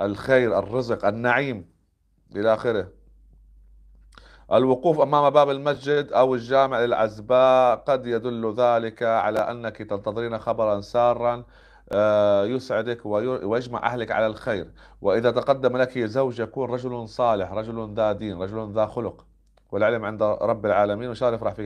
الخير الرزق النعيم إلى آخره الوقوف أمام باب المسجد أو الجامع للعزباء قد يدل ذلك على أنك تنتظرين خبرا سارا آه، يسعدك ويجمع أهلك على الخير وإذا تقدم لك زوج يكون رجل صالح رجل ذا دين رجل ذا خلق والعلم عند رب العالمين وشارف راح في يفرح فيك